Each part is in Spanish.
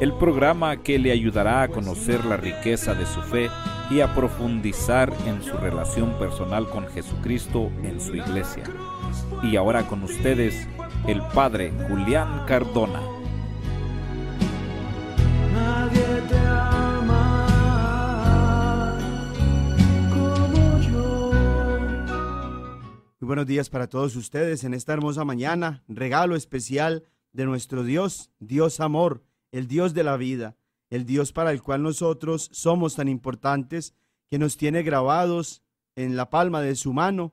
el programa que le ayudará a conocer la riqueza de su fe y a profundizar en su relación personal con Jesucristo en su iglesia. Y ahora con ustedes, el Padre Julián Cardona. te ama Muy buenos días para todos ustedes en esta hermosa mañana, regalo especial de nuestro Dios, Dios amor el Dios de la vida, el Dios para el cual nosotros somos tan importantes, que nos tiene grabados en la palma de su mano,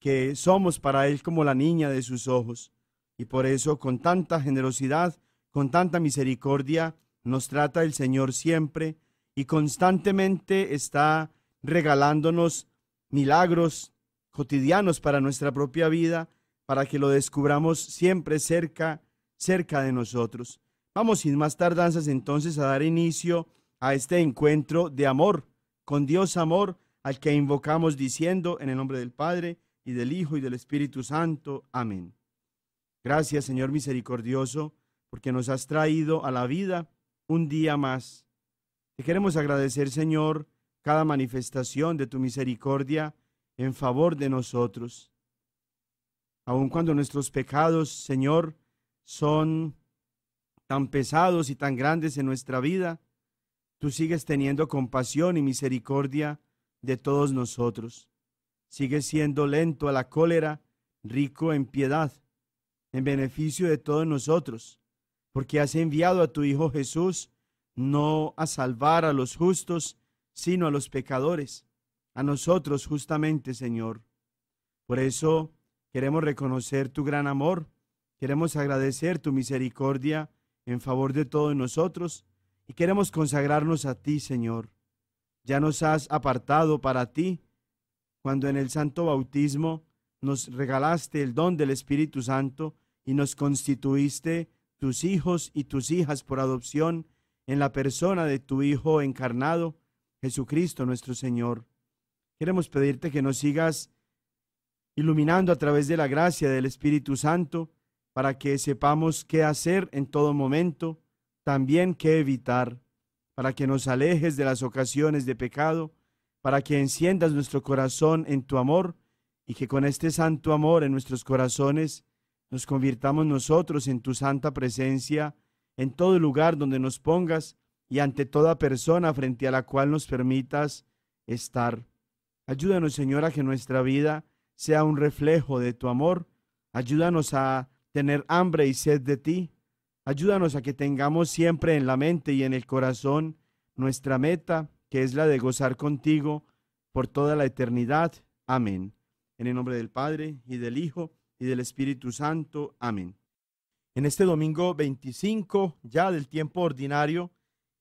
que somos para Él como la niña de sus ojos. Y por eso con tanta generosidad, con tanta misericordia, nos trata el Señor siempre y constantemente está regalándonos milagros cotidianos para nuestra propia vida, para que lo descubramos siempre cerca, cerca de nosotros. Vamos sin más tardanzas entonces a dar inicio a este encuentro de amor, con Dios amor, al que invocamos diciendo en el nombre del Padre y del Hijo y del Espíritu Santo. Amén. Gracias Señor misericordioso, porque nos has traído a la vida un día más. Te queremos agradecer Señor cada manifestación de tu misericordia en favor de nosotros. Aun cuando nuestros pecados, Señor, son tan pesados y tan grandes en nuestra vida, tú sigues teniendo compasión y misericordia de todos nosotros. Sigues siendo lento a la cólera, rico en piedad, en beneficio de todos nosotros, porque has enviado a tu Hijo Jesús no a salvar a los justos, sino a los pecadores, a nosotros justamente, Señor. Por eso queremos reconocer tu gran amor, queremos agradecer tu misericordia en favor de todos nosotros y queremos consagrarnos a ti, Señor. Ya nos has apartado para ti cuando en el santo bautismo nos regalaste el don del Espíritu Santo y nos constituiste tus hijos y tus hijas por adopción en la persona de tu Hijo encarnado, Jesucristo nuestro Señor. Queremos pedirte que nos sigas iluminando a través de la gracia del Espíritu Santo para que sepamos qué hacer en todo momento, también qué evitar, para que nos alejes de las ocasiones de pecado, para que enciendas nuestro corazón en tu amor y que con este santo amor en nuestros corazones nos convirtamos nosotros en tu santa presencia, en todo lugar donde nos pongas y ante toda persona frente a la cual nos permitas estar. Ayúdanos, Señora, que nuestra vida sea un reflejo de tu amor. Ayúdanos a tener hambre y sed de ti. Ayúdanos a que tengamos siempre en la mente y en el corazón nuestra meta, que es la de gozar contigo por toda la eternidad. Amén. En el nombre del Padre, y del Hijo, y del Espíritu Santo. Amén. En este domingo 25, ya del tiempo ordinario,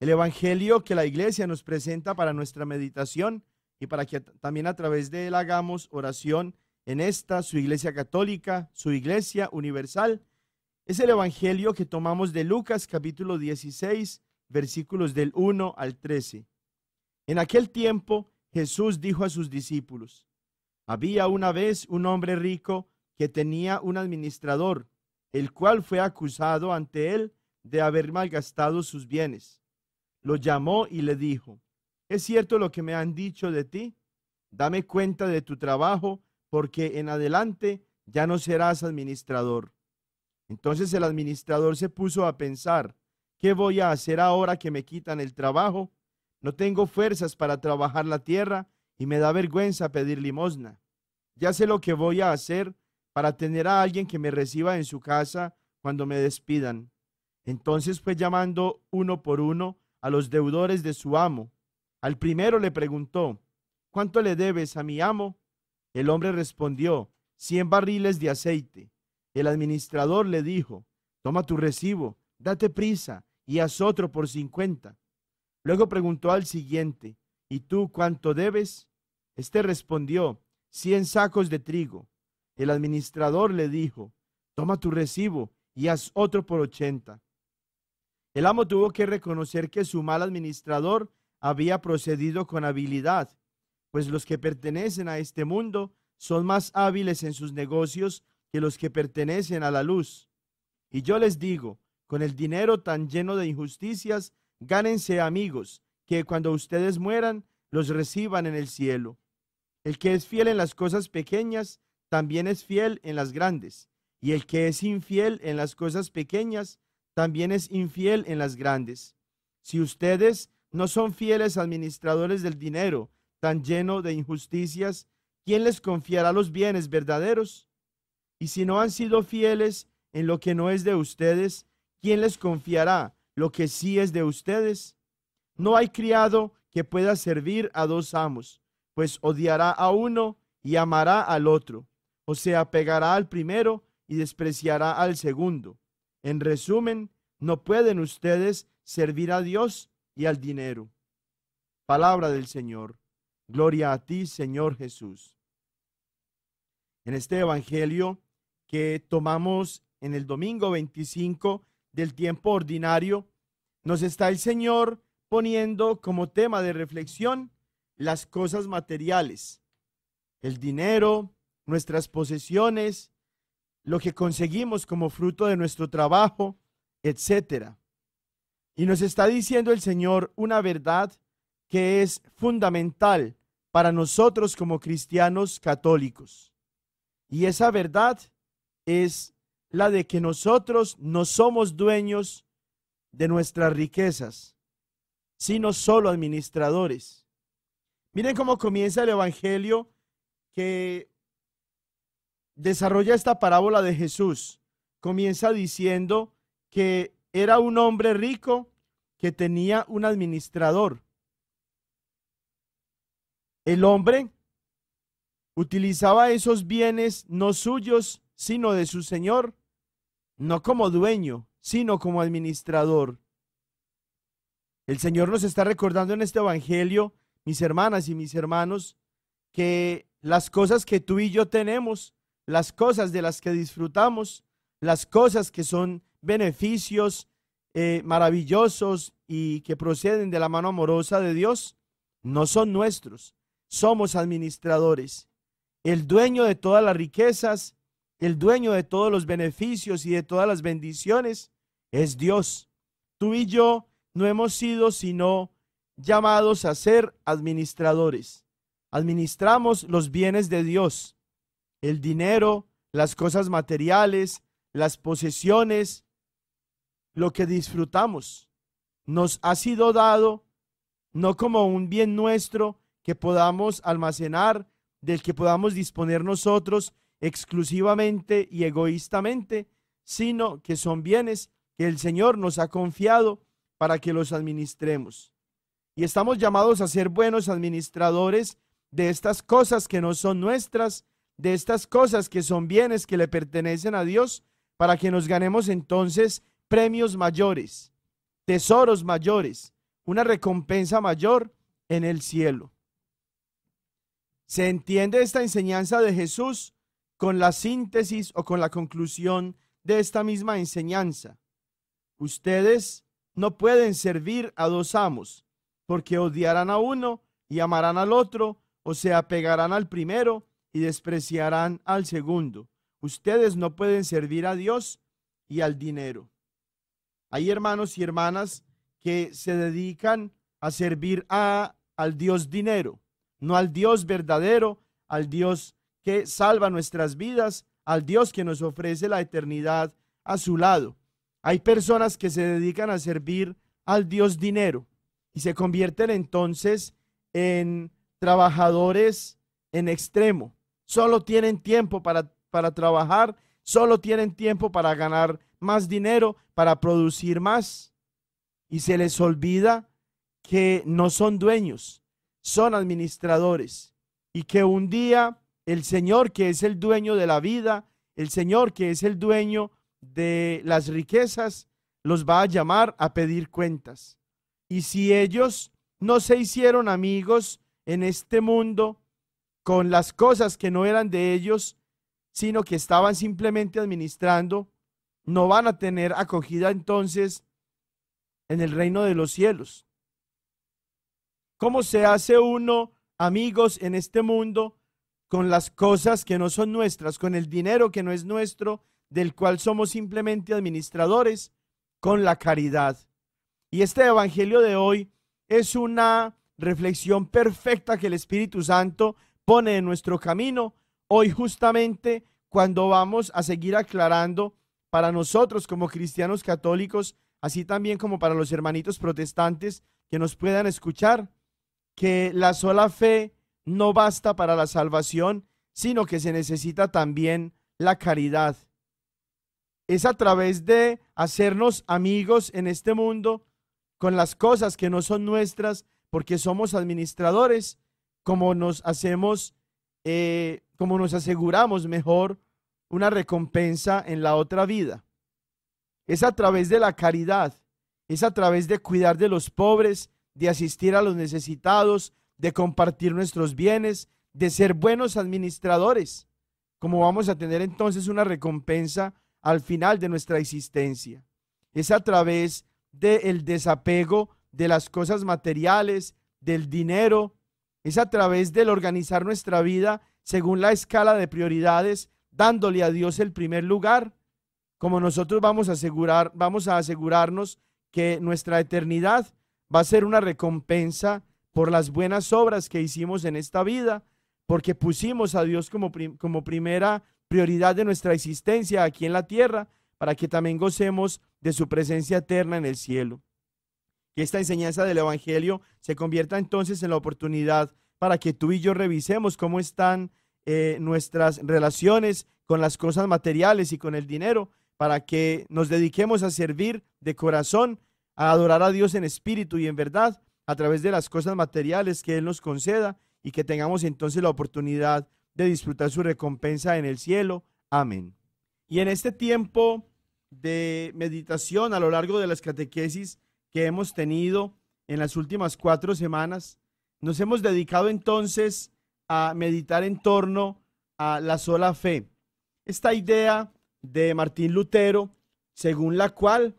el Evangelio que la Iglesia nos presenta para nuestra meditación y para que también a través de él hagamos oración en esta, su iglesia católica, su iglesia universal. Es el Evangelio que tomamos de Lucas capítulo 16, versículos del 1 al 13. En aquel tiempo Jesús dijo a sus discípulos, había una vez un hombre rico que tenía un administrador, el cual fue acusado ante él de haber malgastado sus bienes. Lo llamó y le dijo, ¿es cierto lo que me han dicho de ti? Dame cuenta de tu trabajo porque en adelante ya no serás administrador. Entonces el administrador se puso a pensar, ¿qué voy a hacer ahora que me quitan el trabajo? No tengo fuerzas para trabajar la tierra y me da vergüenza pedir limosna. Ya sé lo que voy a hacer para tener a alguien que me reciba en su casa cuando me despidan. Entonces fue llamando uno por uno a los deudores de su amo. Al primero le preguntó, ¿cuánto le debes a mi amo? El hombre respondió, cien barriles de aceite. El administrador le dijo, toma tu recibo, date prisa y haz otro por cincuenta. Luego preguntó al siguiente, ¿y tú cuánto debes? Este respondió, cien sacos de trigo. El administrador le dijo, toma tu recibo y haz otro por ochenta. El amo tuvo que reconocer que su mal administrador había procedido con habilidad pues los que pertenecen a este mundo son más hábiles en sus negocios que los que pertenecen a la luz. Y yo les digo, con el dinero tan lleno de injusticias, gánense amigos, que cuando ustedes mueran, los reciban en el cielo. El que es fiel en las cosas pequeñas, también es fiel en las grandes. Y el que es infiel en las cosas pequeñas, también es infiel en las grandes. Si ustedes no son fieles administradores del dinero, tan lleno de injusticias, ¿quién les confiará los bienes verdaderos? Y si no han sido fieles en lo que no es de ustedes, ¿quién les confiará lo que sí es de ustedes? No hay criado que pueda servir a dos amos, pues odiará a uno y amará al otro, o se apegará al primero y despreciará al segundo. En resumen, no pueden ustedes servir a Dios y al dinero. Palabra del Señor. Gloria a ti, Señor Jesús. En este Evangelio que tomamos en el domingo 25 del tiempo ordinario, nos está el Señor poniendo como tema de reflexión las cosas materiales, el dinero, nuestras posesiones, lo que conseguimos como fruto de nuestro trabajo, etcétera. Y nos está diciendo el Señor una verdad que es fundamental para nosotros como cristianos católicos. Y esa verdad es la de que nosotros no somos dueños de nuestras riquezas, sino solo administradores. Miren cómo comienza el Evangelio que desarrolla esta parábola de Jesús. Comienza diciendo que era un hombre rico que tenía un administrador el hombre utilizaba esos bienes no suyos, sino de su Señor, no como dueño, sino como administrador. El Señor nos está recordando en este Evangelio, mis hermanas y mis hermanos, que las cosas que tú y yo tenemos, las cosas de las que disfrutamos, las cosas que son beneficios eh, maravillosos y que proceden de la mano amorosa de Dios, no son nuestros, somos administradores. El dueño de todas las riquezas, el dueño de todos los beneficios y de todas las bendiciones es Dios. Tú y yo no hemos sido sino llamados a ser administradores. Administramos los bienes de Dios, el dinero, las cosas materiales, las posesiones, lo que disfrutamos. Nos ha sido dado no como un bien nuestro, que podamos almacenar, del que podamos disponer nosotros exclusivamente y egoístamente, sino que son bienes que el Señor nos ha confiado para que los administremos. Y estamos llamados a ser buenos administradores de estas cosas que no son nuestras, de estas cosas que son bienes que le pertenecen a Dios, para que nos ganemos entonces premios mayores, tesoros mayores, una recompensa mayor en el cielo. Se entiende esta enseñanza de Jesús con la síntesis o con la conclusión de esta misma enseñanza. Ustedes no pueden servir a dos amos, porque odiarán a uno y amarán al otro, o se apegarán al primero y despreciarán al segundo. Ustedes no pueden servir a Dios y al dinero. Hay hermanos y hermanas que se dedican a servir a, al Dios dinero no al Dios verdadero, al Dios que salva nuestras vidas, al Dios que nos ofrece la eternidad a su lado. Hay personas que se dedican a servir al Dios dinero y se convierten entonces en trabajadores en extremo. Solo tienen tiempo para, para trabajar, solo tienen tiempo para ganar más dinero, para producir más. Y se les olvida que no son dueños, son administradores y que un día el Señor que es el dueño de la vida, el Señor que es el dueño de las riquezas, los va a llamar a pedir cuentas. Y si ellos no se hicieron amigos en este mundo con las cosas que no eran de ellos, sino que estaban simplemente administrando, no van a tener acogida entonces en el reino de los cielos. ¿Cómo se hace uno amigos en este mundo con las cosas que no son nuestras, con el dinero que no es nuestro, del cual somos simplemente administradores, con la caridad? Y este Evangelio de hoy es una reflexión perfecta que el Espíritu Santo pone en nuestro camino hoy justamente cuando vamos a seguir aclarando para nosotros como cristianos católicos, así también como para los hermanitos protestantes que nos puedan escuchar, que la sola fe no basta para la salvación, sino que se necesita también la caridad. Es a través de hacernos amigos en este mundo con las cosas que no son nuestras, porque somos administradores, como nos hacemos, eh, como nos aseguramos mejor una recompensa en la otra vida. Es a través de la caridad, es a través de cuidar de los pobres, de asistir a los necesitados, de compartir nuestros bienes, de ser buenos administradores, como vamos a tener entonces una recompensa al final de nuestra existencia. Es a través del desapego de las cosas materiales, del dinero, es a través del organizar nuestra vida según la escala de prioridades, dándole a Dios el primer lugar, como nosotros vamos a asegurar, vamos a asegurarnos que nuestra eternidad va a ser una recompensa por las buenas obras que hicimos en esta vida, porque pusimos a Dios como, como primera prioridad de nuestra existencia aquí en la tierra, para que también gocemos de su presencia eterna en el cielo. Que esta enseñanza del Evangelio se convierta entonces en la oportunidad para que tú y yo revisemos cómo están eh, nuestras relaciones con las cosas materiales y con el dinero, para que nos dediquemos a servir de corazón a adorar a Dios en espíritu y en verdad a través de las cosas materiales que Él nos conceda y que tengamos entonces la oportunidad de disfrutar su recompensa en el cielo. Amén. Y en este tiempo de meditación a lo largo de las catequesis que hemos tenido en las últimas cuatro semanas, nos hemos dedicado entonces a meditar en torno a la sola fe. Esta idea de Martín Lutero, según la cual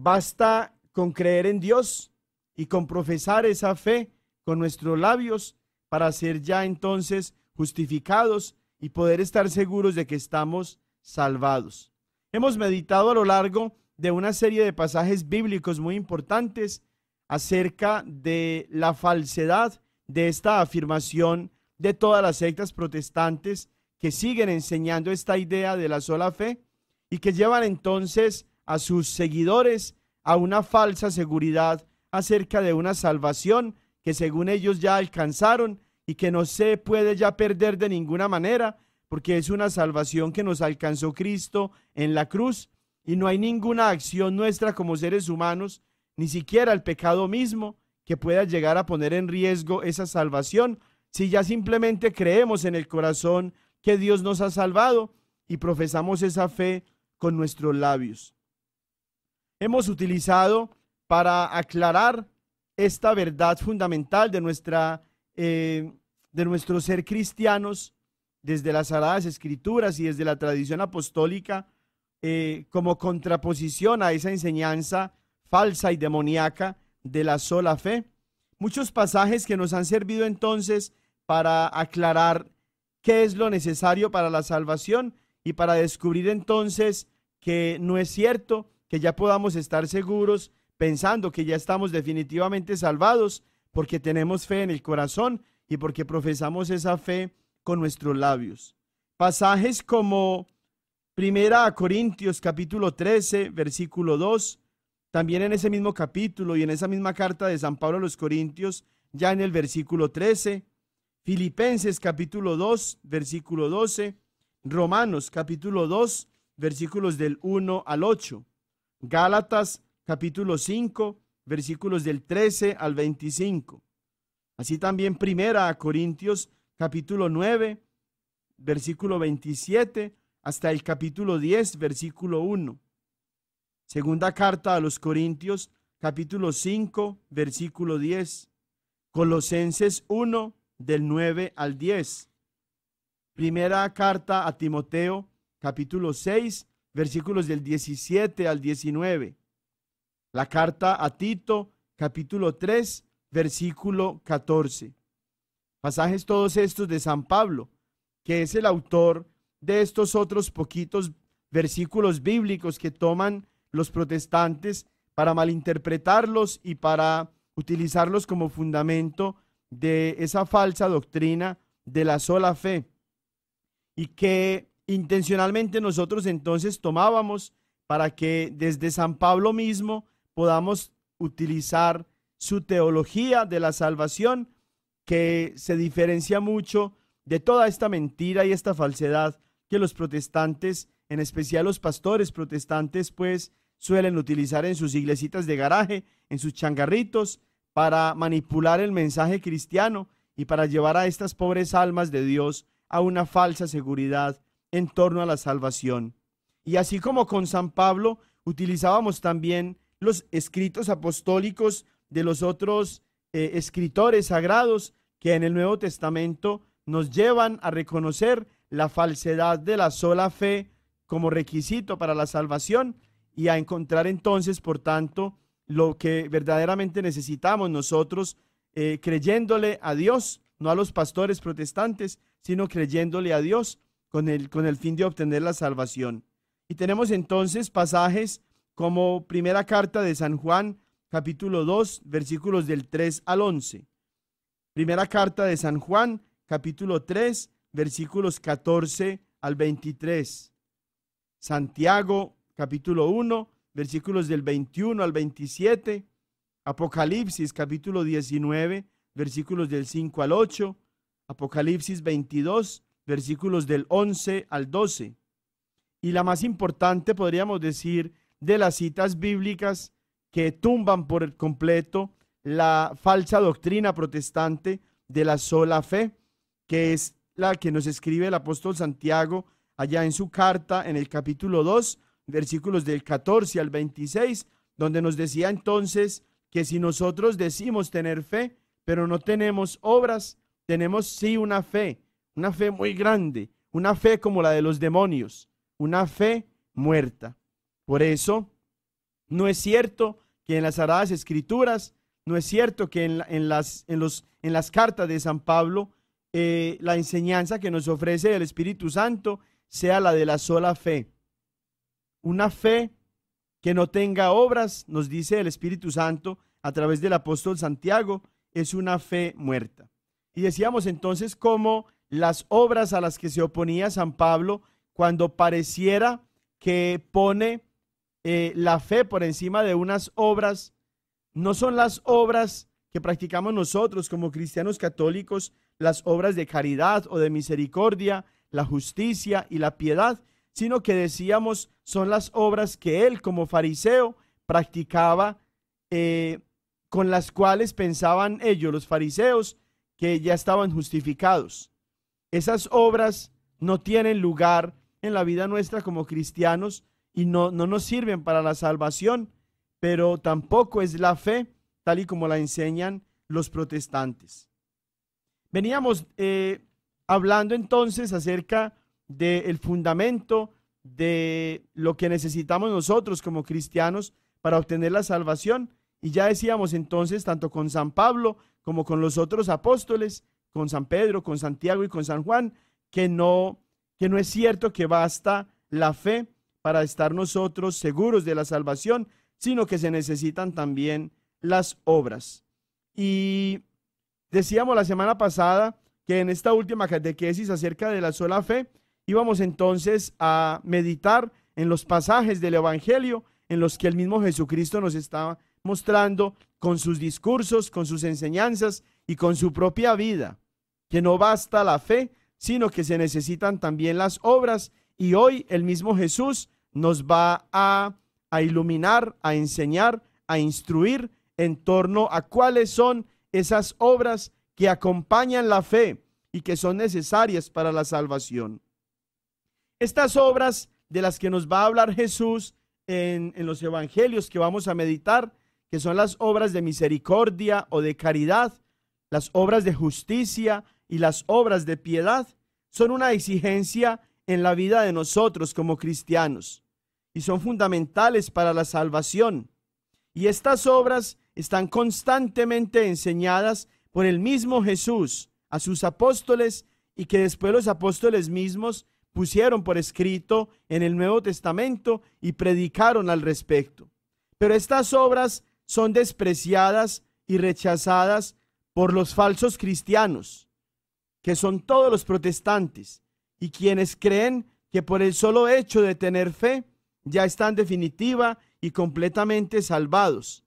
Basta con creer en Dios y con profesar esa fe con nuestros labios para ser ya entonces justificados y poder estar seguros de que estamos salvados. Hemos meditado a lo largo de una serie de pasajes bíblicos muy importantes acerca de la falsedad de esta afirmación de todas las sectas protestantes que siguen enseñando esta idea de la sola fe y que llevan entonces a sus seguidores a una falsa seguridad acerca de una salvación que según ellos ya alcanzaron y que no se puede ya perder de ninguna manera, porque es una salvación que nos alcanzó Cristo en la cruz y no hay ninguna acción nuestra como seres humanos, ni siquiera el pecado mismo, que pueda llegar a poner en riesgo esa salvación, si ya simplemente creemos en el corazón que Dios nos ha salvado y profesamos esa fe con nuestros labios hemos utilizado para aclarar esta verdad fundamental de, nuestra, eh, de nuestro ser cristianos desde las Sagradas Escrituras y desde la tradición apostólica eh, como contraposición a esa enseñanza falsa y demoníaca de la sola fe. Muchos pasajes que nos han servido entonces para aclarar qué es lo necesario para la salvación y para descubrir entonces que no es cierto que ya podamos estar seguros pensando que ya estamos definitivamente salvados porque tenemos fe en el corazón y porque profesamos esa fe con nuestros labios. Pasajes como Primera Corintios capítulo 13, versículo 2, también en ese mismo capítulo y en esa misma carta de San Pablo a los Corintios, ya en el versículo 13, Filipenses capítulo 2, versículo 12, Romanos capítulo 2, versículos del 1 al 8. Gálatas capítulo 5, versículos del 13 al 25. Así también primera a Corintios capítulo 9, versículo 27 hasta el capítulo 10, versículo 1. Segunda carta a los Corintios capítulo 5, versículo 10. Colosenses 1 del 9 al 10. Primera carta a Timoteo capítulo 6 versículos del 17 al 19. La carta a Tito, capítulo 3, versículo 14. Pasajes todos estos de San Pablo, que es el autor de estos otros poquitos versículos bíblicos que toman los protestantes para malinterpretarlos y para utilizarlos como fundamento de esa falsa doctrina de la sola fe y que intencionalmente nosotros entonces tomábamos para que desde San Pablo mismo podamos utilizar su teología de la salvación que se diferencia mucho de toda esta mentira y esta falsedad que los protestantes, en especial los pastores protestantes, pues suelen utilizar en sus iglesitas de garaje, en sus changarritos, para manipular el mensaje cristiano y para llevar a estas pobres almas de Dios a una falsa seguridad en torno a la salvación. Y así como con San Pablo, utilizábamos también los escritos apostólicos de los otros eh, escritores sagrados que en el Nuevo Testamento nos llevan a reconocer la falsedad de la sola fe como requisito para la salvación y a encontrar entonces, por tanto, lo que verdaderamente necesitamos nosotros, eh, creyéndole a Dios, no a los pastores protestantes, sino creyéndole a Dios con el, con el fin de obtener la salvación. Y tenemos entonces pasajes como primera carta de San Juan, capítulo 2, versículos del 3 al 11. Primera carta de San Juan, capítulo 3, versículos 14 al 23. Santiago, capítulo 1, versículos del 21 al 27. Apocalipsis, capítulo 19, versículos del 5 al 8. Apocalipsis 22, versículos del 11 al 12. Y la más importante, podríamos decir, de las citas bíblicas que tumban por completo la falsa doctrina protestante de la sola fe, que es la que nos escribe el apóstol Santiago allá en su carta en el capítulo 2, versículos del 14 al 26, donde nos decía entonces que si nosotros decimos tener fe, pero no tenemos obras, tenemos sí una fe, una fe muy grande, una fe como la de los demonios, una fe muerta. Por eso, no es cierto que en las Sagradas Escrituras, no es cierto que en, las, en, los, en las, cartas de San Pablo, eh, la enseñanza que nos ofrece el Espíritu Santo sea la de la sola fe. Una fe que no tenga obras, nos dice el Espíritu Santo a través del apóstol Santiago, es una fe muerta. Y decíamos entonces cómo las obras a las que se oponía San Pablo cuando pareciera que pone eh, la fe por encima de unas obras. No son las obras que practicamos nosotros como cristianos católicos, las obras de caridad o de misericordia, la justicia y la piedad, sino que decíamos son las obras que él como fariseo practicaba, eh, con las cuales pensaban ellos, los fariseos, que ya estaban justificados. Esas obras no tienen lugar en la vida nuestra como cristianos y no, nos sirven para la salvación, pero tampoco es la fe tal y como la enseñan los protestantes. Veníamos eh, hablando entonces acerca del fundamento de lo que necesitamos nosotros como cristianos para obtener la salvación. Y ya decíamos entonces, tanto con San Pablo como con los otros apóstoles, con San Pedro, con Santiago y con San Juan, que no, que no es cierto que basta la fe para estar nosotros seguros de la salvación, sino que se necesitan también las obras. Y decíamos la semana pasada que en esta última catequesis acerca de la sola fe íbamos entonces a meditar en los pasajes del Evangelio en los que el mismo Jesucristo nos estaba mostrando con sus discursos, con sus enseñanzas y con su propia vida, que no basta la fe, sino que se necesitan también las obras y hoy el mismo Jesús nos va a, a iluminar, a enseñar, a instruir en torno a cuáles son esas obras que acompañan la fe y que son necesarias para la salvación. Estas obras de las que nos va a hablar Jesús en, en, los evangelios que vamos a meditar, que son las obras de misericordia o de caridad, las obras de justicia y las obras de piedad son una exigencia en la vida de nosotros como cristianos y son fundamentales para la salvación. Y estas obras están constantemente enseñadas por el mismo Jesús a sus apóstoles y que después los apóstoles mismos pusieron por escrito en el Nuevo Testamento y predicaron al respecto. Pero estas obras son despreciadas y rechazadas por los falsos cristianos, que son todos los protestantes, y quienes creen que por el solo hecho de tener fe ya están definitiva y completamente salvados,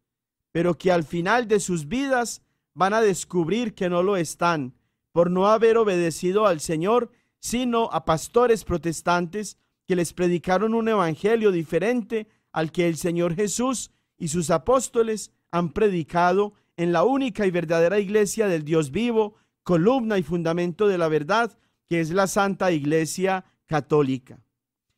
pero que al final de sus vidas van a descubrir que no lo están por no haber obedecido al Señor, sino a pastores protestantes que les predicaron un evangelio diferente al que el Señor Jesús y sus apóstoles han predicado en la única y verdadera iglesia del Dios vivo, columna y fundamento de la verdad, que es la Santa Iglesia Católica.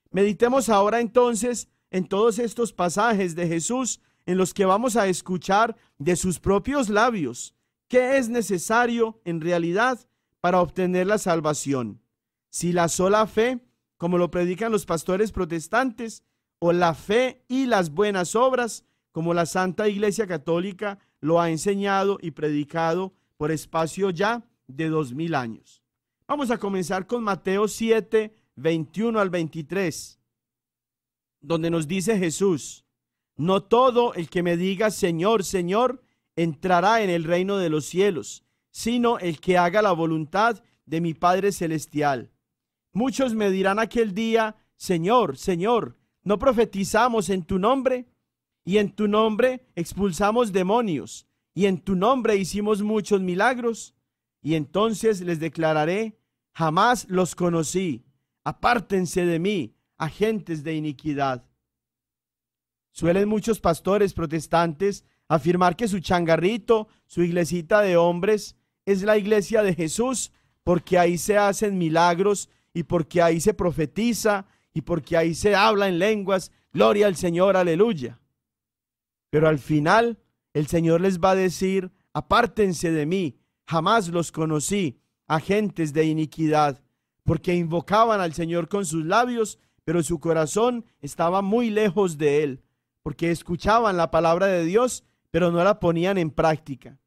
Meditemos ahora entonces en todos estos pasajes de Jesús en los que vamos a escuchar de sus propios labios qué es necesario en realidad para obtener la salvación. Si la sola fe, como lo predican los pastores protestantes, o la fe y las buenas obras, como la Santa Iglesia Católica lo ha enseñado y predicado por espacio ya de dos mil años. Vamos a comenzar con Mateo 7, 21 al 23, donde nos dice Jesús, no todo el que me diga Señor, Señor, entrará en el reino de los cielos, sino el que haga la voluntad de mi Padre Celestial. Muchos me dirán aquel día, Señor, Señor, ¿no profetizamos en tu nombre? y en tu nombre expulsamos demonios, y en tu nombre hicimos muchos milagros. Y entonces les declararé, jamás los conocí, apártense de mí, agentes de iniquidad. Suelen muchos pastores protestantes afirmar que su changarrito, su iglesita de hombres, es la iglesia de Jesús, porque ahí se hacen milagros y porque ahí se profetiza y porque ahí se habla en lenguas, gloria al Señor, aleluya. Pero al final el Señor les va a decir, apártense de mí, jamás los conocí, agentes de iniquidad, porque invocaban al Señor con sus labios, pero su corazón estaba muy lejos de él, porque escuchaban la palabra de Dios, pero no la ponían en práctica.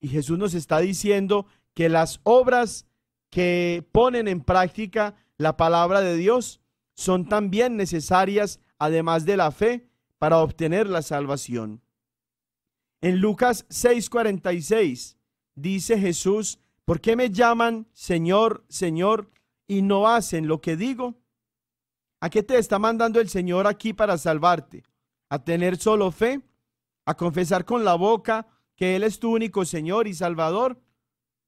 Y Jesús nos está diciendo que las obras que ponen en práctica la palabra de Dios son también necesarias, además de la fe, para obtener la salvación. En Lucas 6:46 dice Jesús, ¿por qué me llaman Señor, Señor y no hacen lo que digo? ¿A qué te está mandando el Señor aquí para salvarte? ¿A tener solo fe? ¿A confesar con la boca que Él es tu único Señor y Salvador?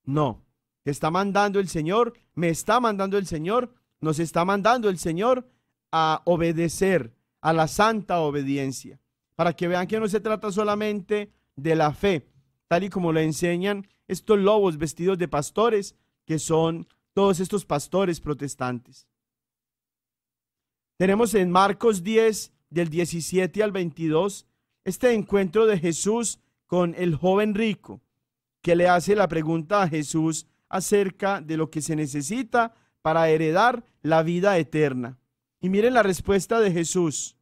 No, te está mandando el Señor, me está mandando el Señor, nos está mandando el Señor a obedecer, a la santa obediencia, para que vean que no se trata solamente de la fe, tal y como le enseñan estos lobos vestidos de pastores, que son todos estos pastores protestantes. Tenemos en Marcos 10, del 17 al 22, este encuentro de Jesús con el joven rico, que le hace la pregunta a Jesús acerca de lo que se necesita para heredar la vida eterna. Y miren la respuesta de Jesús.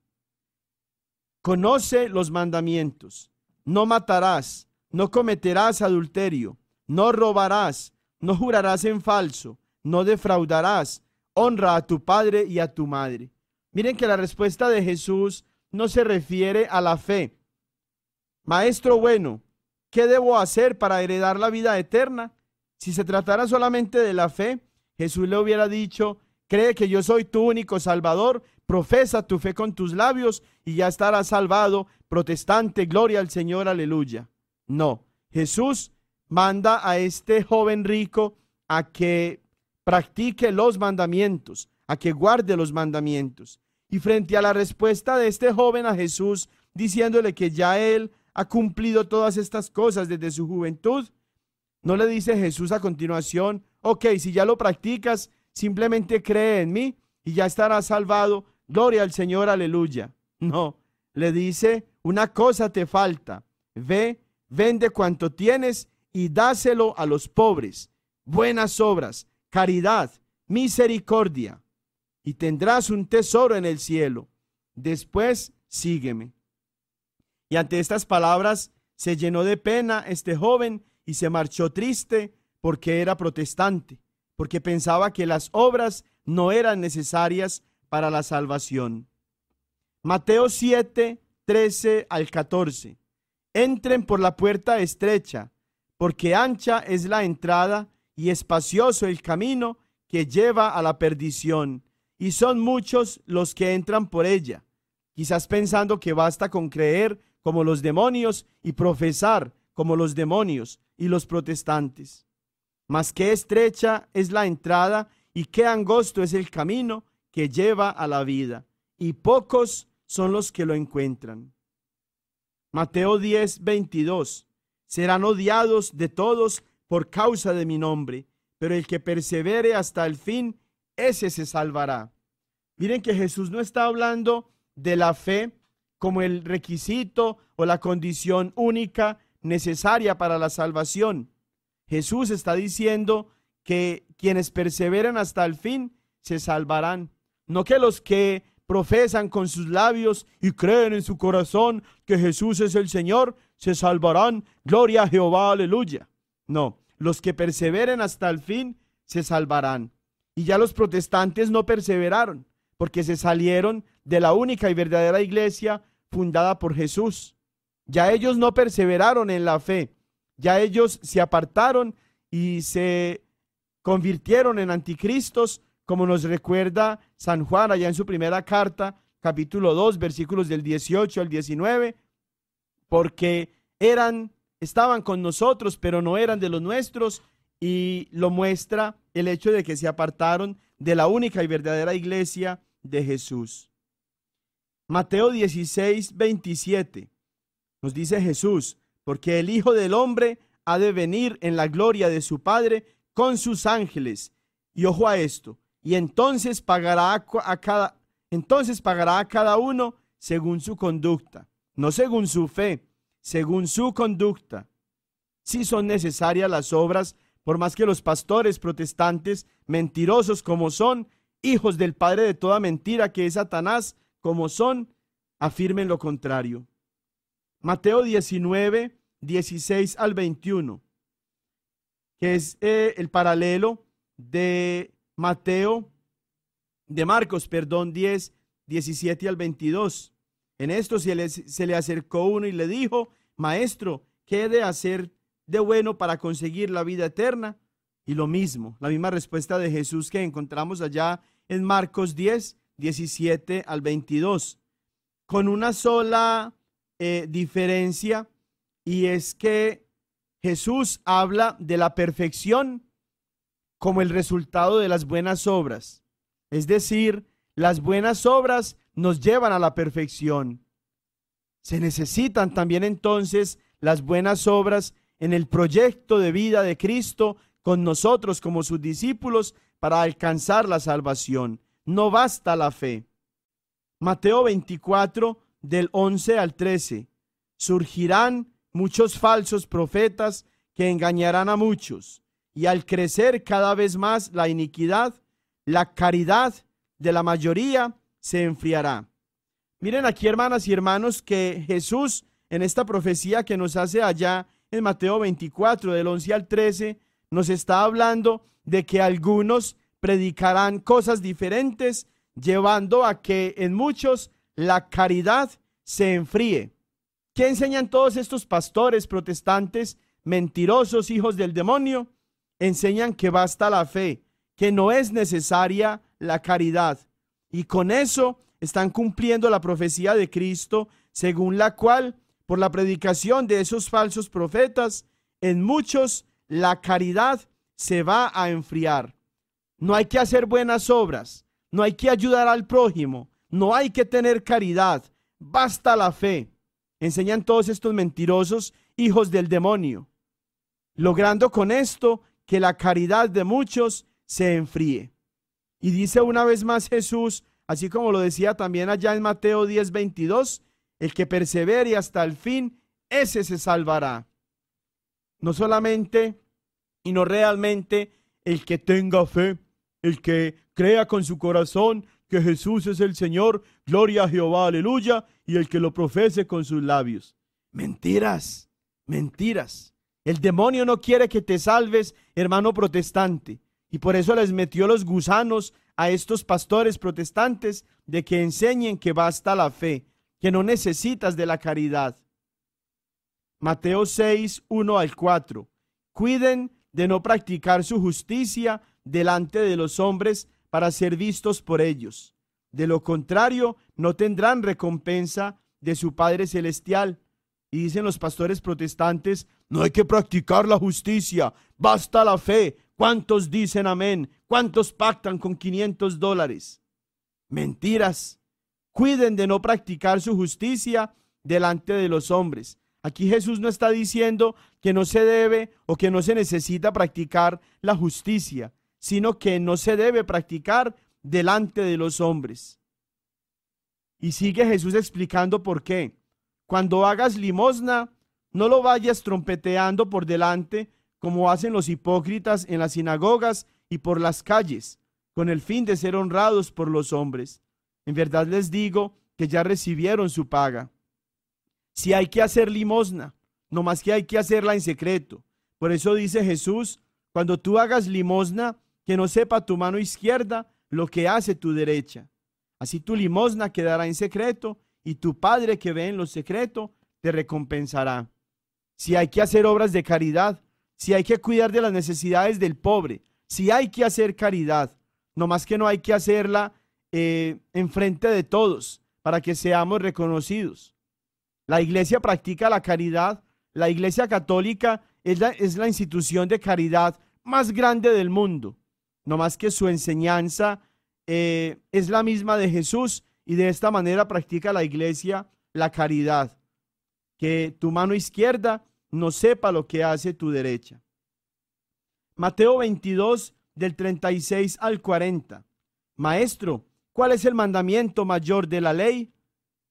Conoce los mandamientos. No matarás, no cometerás adulterio, no robarás, no jurarás en falso, no defraudarás, honra a tu padre y a tu madre. Miren que la respuesta de Jesús no se refiere a la fe. Maestro bueno, ¿qué debo hacer para heredar la vida eterna? Si se tratara solamente de la fe, Jesús le hubiera dicho, Cree que yo soy tu único Salvador, profesa tu fe con tus labios y ya estarás salvado. Protestante, gloria al Señor, aleluya. No, Jesús manda a este joven rico a que practique los mandamientos, a que guarde los mandamientos. Y frente a la respuesta de este joven a Jesús, diciéndole que ya él ha cumplido todas estas cosas desde su juventud, no le dice Jesús a continuación, ok, si ya lo practicas, Simplemente cree en mí y ya estarás salvado. Gloria al Señor, aleluya. No, le dice, una cosa te falta. Ve, vende cuanto tienes y dáselo a los pobres. Buenas obras, caridad, misericordia. Y tendrás un tesoro en el cielo. Después, sígueme. Y ante estas palabras se llenó de pena este joven y se marchó triste porque era protestante porque pensaba que las obras no eran necesarias para la salvación. Mateo 7, 13 al 14. Entren por la puerta estrecha, porque ancha es la entrada y espacioso el camino que lleva a la perdición, y son muchos los que entran por ella, quizás pensando que basta con creer como los demonios y profesar como los demonios y los protestantes mas qué estrecha es la entrada y qué angosto es el camino que lleva a la vida, y pocos son los que lo encuentran. Mateo 10, 22. Serán odiados de todos por causa de mi nombre, pero el que persevere hasta el fin, ese se salvará. Miren que Jesús no está hablando de la fe como el requisito o la condición única necesaria para la salvación. Jesús está diciendo que quienes perseveran hasta el fin se salvarán. No que los que profesan con sus labios y creen en su corazón que Jesús es el Señor se salvarán. Gloria a Jehová, aleluya. No, los que perseveren hasta el fin se salvarán. Y ya los protestantes no perseveraron porque se salieron de la única y verdadera iglesia fundada por Jesús. Ya ellos no perseveraron en la fe ya ellos se apartaron y se convirtieron en anticristos, como nos recuerda San Juan allá en su primera carta, capítulo 2, versículos del 18 al 19, porque eran, estaban con nosotros, pero no eran de los nuestros, y lo muestra el hecho de que se apartaron de la única y verdadera iglesia de Jesús. Mateo 16, 27, nos dice Jesús, porque el Hijo del Hombre ha de venir en la gloria de su Padre con sus ángeles. Y ojo a esto, y entonces pagará a cada, entonces pagará a cada uno según su conducta, no según su fe, según su conducta. Si son necesarias las obras, por más que los pastores protestantes, mentirosos como son, hijos del padre de toda mentira que es Satanás, como son, afirmen lo contrario. Mateo 19, 16 al 21, que es eh, el paralelo de Mateo, de Marcos, perdón, 10, 17 al 22. En esto se le, se le acercó uno y le dijo, Maestro, ¿qué he de hacer de bueno para conseguir la vida eterna? Y lo mismo, la misma respuesta de Jesús que encontramos allá en Marcos 10, 17 al 22. Con una sola eh, diferencia y es que Jesús habla de la perfección como el resultado de las buenas obras. Es decir, las buenas obras nos llevan a la perfección. Se necesitan también entonces las buenas obras en el proyecto de vida de Cristo con nosotros como sus discípulos para alcanzar la salvación. No basta la fe. Mateo 24, del 11 al 13, surgirán muchos falsos profetas que engañarán a muchos, y al crecer cada vez más la iniquidad, la caridad de la mayoría se enfriará. Miren aquí, hermanas y hermanos, que Jesús, en esta profecía que nos hace allá en Mateo 24, del 11 al 13, nos está hablando de que algunos predicarán cosas diferentes, llevando a que en muchos la caridad se enfríe. ¿Qué enseñan todos estos pastores protestantes, mentirosos, hijos del demonio? Enseñan que basta la fe, que no es necesaria la caridad. Y con eso están cumpliendo la profecía de Cristo, según la cual, por la predicación de esos falsos profetas, en muchos la caridad se va a enfriar. No hay que hacer buenas obras, no hay que ayudar al prójimo, no hay que tener caridad, basta la fe. Enseñan todos estos mentirosos hijos del demonio, logrando con esto que la caridad de muchos se enfríe. Y dice una vez más Jesús, así como lo decía también allá en Mateo 10, 22, el que persevere hasta el fin, ese se salvará. No solamente y no realmente el que tenga fe, el que crea con su corazón que Jesús es el Señor, gloria a Jehová, aleluya, y el que lo profese con sus labios. Mentiras, mentiras. El demonio no quiere que te salves, hermano protestante, y por eso les metió los gusanos a estos pastores protestantes de que enseñen que basta la fe, que no necesitas de la caridad. Mateo 6, 1 al 4. Cuiden de no practicar su justicia delante de los hombres para ser vistos por ellos. De lo contrario, no tendrán recompensa de su Padre Celestial. Y dicen los pastores protestantes, no hay que practicar la justicia, basta la fe. ¿Cuántos dicen amén? ¿Cuántos pactan con 500 dólares? Mentiras. Cuiden de no practicar su justicia delante de los hombres. Aquí Jesús no está diciendo que no se debe o que no se necesita practicar la justicia sino que no se debe practicar delante de los hombres. Y sigue Jesús explicando por qué. Cuando hagas limosna, no lo vayas trompeteando por delante, como hacen los hipócritas en las sinagogas y por las calles, con el fin de ser honrados por los hombres. En verdad les digo que ya recibieron su paga. Si hay que hacer limosna, no más que hay que hacerla en secreto. Por eso dice Jesús, cuando tú hagas limosna, que no sepa tu mano izquierda lo que hace tu derecha. Así tu limosna quedará en secreto y tu Padre que ve en lo secreto te recompensará. Si hay que hacer obras de caridad, si hay que cuidar de las necesidades del pobre, si hay que hacer caridad, no más que no hay que hacerla eh, en enfrente de todos para que seamos reconocidos. La iglesia practica la caridad, la iglesia católica es la institución de caridad más grande del mundo no más que su enseñanza eh, es la misma de Jesús y de esta manera practica la iglesia la caridad. Que tu mano izquierda no sepa lo que hace tu derecha. Mateo 22 del 36 al 40. Maestro, ¿cuál es el mandamiento mayor de la ley?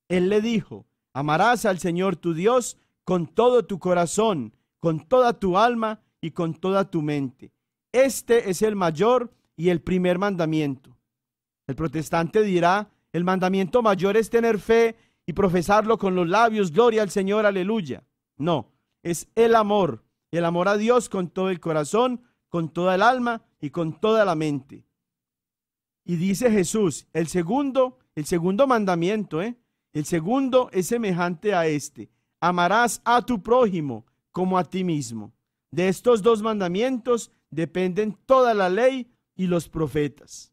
Él le dijo, amarás al Señor tu Dios con todo tu corazón, con toda tu alma y con toda tu mente este es el mayor y el primer mandamiento. El protestante dirá, el mandamiento mayor es tener fe y profesarlo con los labios, gloria al Señor, aleluya. No, es el amor, el amor a Dios con todo el corazón, con toda el alma y con toda la mente. Y dice Jesús, el segundo, el segundo mandamiento, ¿eh? el segundo es semejante a este, amarás a tu prójimo como a ti mismo. De estos dos mandamientos dependen toda la ley y los profetas.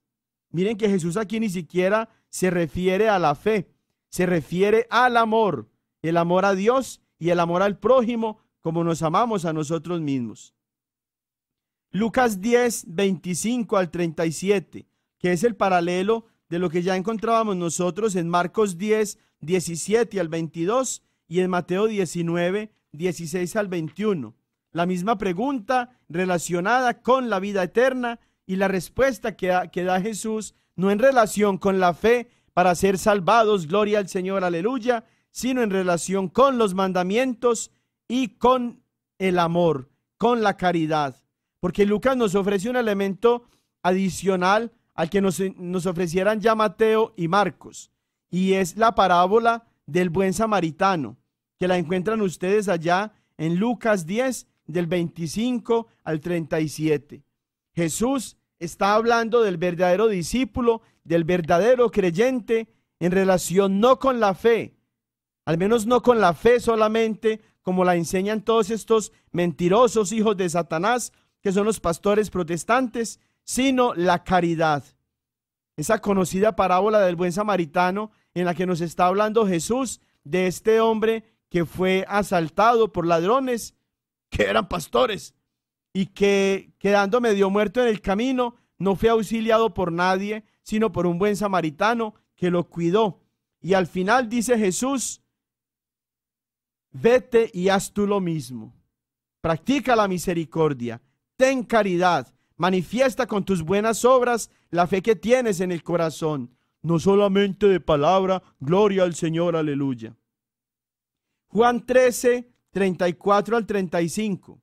Miren que Jesús aquí ni siquiera se refiere a la fe, se refiere al amor, el amor a Dios y el amor al prójimo como nos amamos a nosotros mismos. Lucas 10, 25 al 37, que es el paralelo de lo que ya encontrábamos nosotros en Marcos 10, 17 al 22 y en Mateo 19, 16 al 21. La misma pregunta relacionada con la vida eterna y la respuesta que, da, da Jesús, no en relación con la fe para ser salvados, gloria al Señor, aleluya, sino en relación con los mandamientos y con el amor, con la caridad. Porque Lucas nos ofrece un elemento adicional al que nos, nos, ofrecieran ya Mateo y Marcos, y es la parábola del buen samaritano, que la encuentran ustedes allá en Lucas 10 del 25 al 37. Jesús está hablando del verdadero discípulo, del verdadero creyente, en relación no con la fe, al menos no con la fe solamente, como la enseñan todos estos mentirosos hijos de Satanás, que son los pastores protestantes, sino la caridad. Esa conocida parábola del buen samaritano en la que nos está hablando Jesús de este hombre que fue asaltado por ladrones que eran pastores y que quedando medio muerto en el camino, no fue auxiliado por nadie, sino por un buen samaritano que lo cuidó. Y al final dice Jesús, vete y haz tú lo mismo. Practica la misericordia, ten caridad, manifiesta con tus buenas obras la fe que tienes en el corazón, no solamente de palabra, gloria al Señor, aleluya. Juan 13, 34 al 35.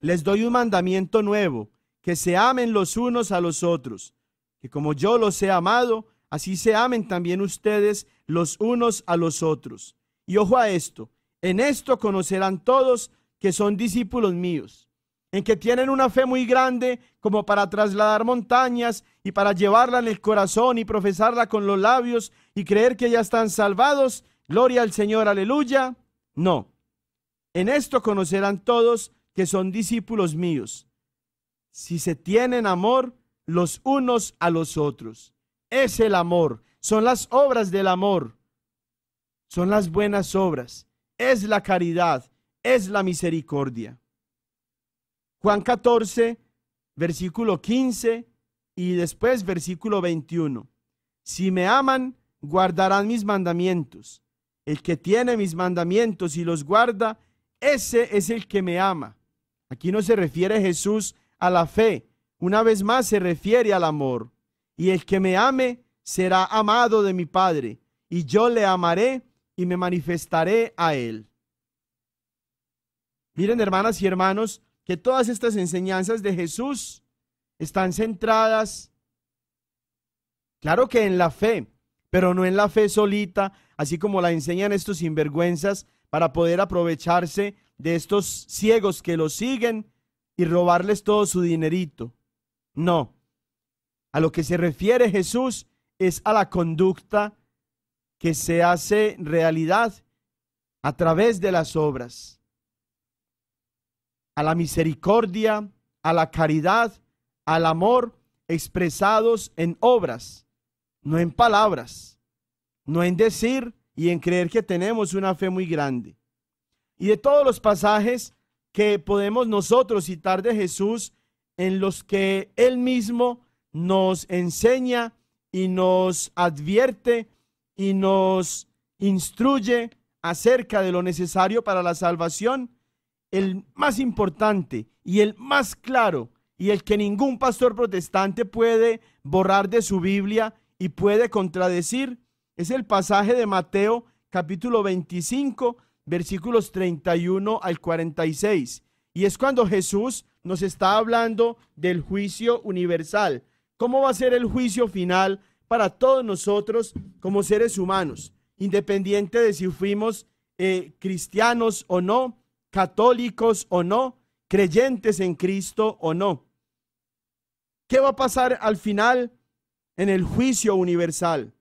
Les doy un mandamiento nuevo, que se amen los unos a los otros, que como yo los he amado, así se amen también ustedes los unos a los otros. Y ojo a esto, en esto conocerán todos que son discípulos míos, en que tienen una fe muy grande como para trasladar montañas y para llevarla en el corazón y profesarla con los labios y creer que ya están salvados. Gloria al Señor, aleluya. No, en esto conocerán todos que son discípulos míos, si se tienen amor los unos a los otros. Es el amor, son las obras del amor, son las buenas obras, es la caridad, es la misericordia. Juan 14, versículo 15 y después versículo 21. Si me aman, guardarán mis mandamientos. El que tiene mis mandamientos y los guarda, ese es el que me ama. Aquí no se refiere Jesús a la fe, una vez más se refiere al amor. Y el que me ame será amado de mi Padre, y yo le amaré y me manifestaré a él. Miren, hermanas y hermanos, que todas estas enseñanzas de Jesús están centradas, claro que en la fe, pero no en la fe solita, así como la enseñan estos sinvergüenzas para poder aprovecharse de estos ciegos que lo siguen y robarles todo su dinerito. No. A lo que se refiere Jesús es a la conducta que se hace realidad a través de las obras, a la misericordia, a la caridad, al amor expresados en obras, no en palabras, no en decir, y en creer que tenemos una fe muy grande. Y de todos los pasajes que podemos nosotros citar de Jesús, en los que Él mismo nos enseña y nos advierte y nos instruye acerca de lo necesario para la salvación, el más importante y el más claro y el que ningún pastor protestante puede borrar de su Biblia y puede contradecir es el pasaje de Mateo capítulo 25, versículos 31 al 46. Y es cuando Jesús nos está hablando del juicio universal. ¿Cómo va a ser el juicio final para todos nosotros como seres humanos? Independiente de si fuimos eh, cristianos o no, católicos o no, creyentes en Cristo o no. ¿Qué va a pasar al final en el juicio universal?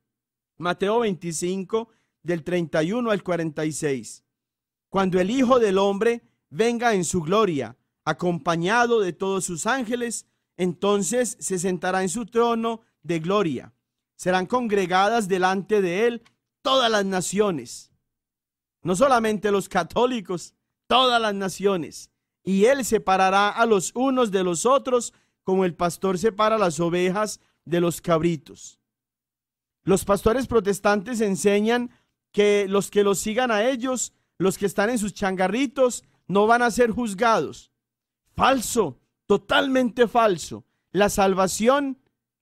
Mateo 25, del 31 al 46. Cuando el Hijo del Hombre venga en su gloria, acompañado de todos sus ángeles, entonces se sentará en su trono de gloria. Serán congregadas delante de él todas las naciones, no solamente los católicos, todas las naciones. Y él separará a los unos de los otros como el pastor separa las ovejas de los cabritos. Los pastores protestantes enseñan que los que los sigan a ellos, los que están en sus changarritos, no van a ser juzgados. Falso, totalmente falso. La salvación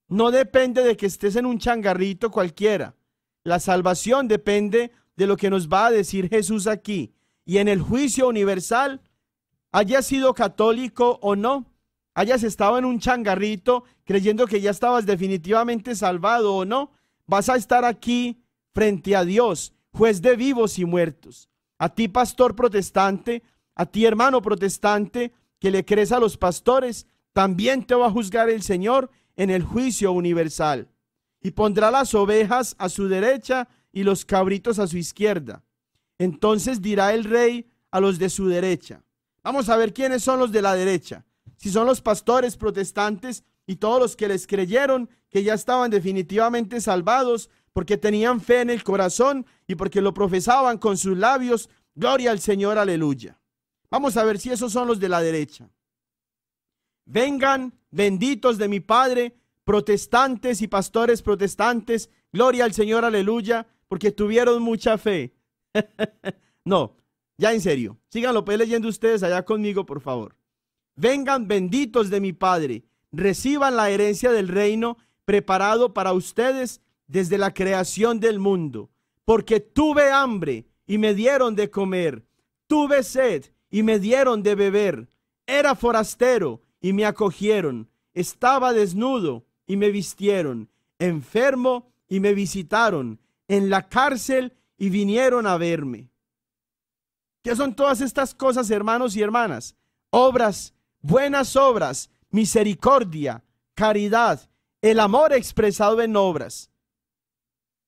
no depende de que estés en un changarrito cualquiera. La salvación depende de lo que nos va a decir Jesús aquí. Y en el juicio universal, hayas sido católico o no, hayas estado en un changarrito creyendo que ya estabas definitivamente salvado o no, vas a estar aquí frente a Dios, juez de vivos y muertos. A ti, pastor protestante, a ti, hermano protestante, que le crees a los pastores, también te va a juzgar el Señor en el juicio universal. Y pondrá las ovejas a su derecha y los cabritos a su izquierda. Entonces dirá el rey a los de su derecha. Vamos a ver quiénes son los de la derecha. Si son los pastores protestantes, y todos los que les creyeron que ya estaban definitivamente salvados porque tenían fe en el corazón y porque lo profesaban con sus labios. Gloria al Señor, aleluya. Vamos a ver si esos son los de la derecha. Vengan, benditos de mi Padre, protestantes y pastores protestantes. Gloria al Señor, aleluya, porque tuvieron mucha fe. no, ya en serio. Síganlo pues leyendo ustedes allá conmigo, por favor. Vengan benditos de mi Padre, reciban la herencia del reino preparado para ustedes desde la creación del mundo. Porque tuve hambre y me dieron de comer, tuve sed y me dieron de beber, era forastero y me acogieron, estaba desnudo y me vistieron, enfermo y me visitaron, en la cárcel y vinieron a verme. ¿Qué son todas estas cosas, hermanos y hermanas? Obras, buenas obras, misericordia, caridad, el amor expresado en obras.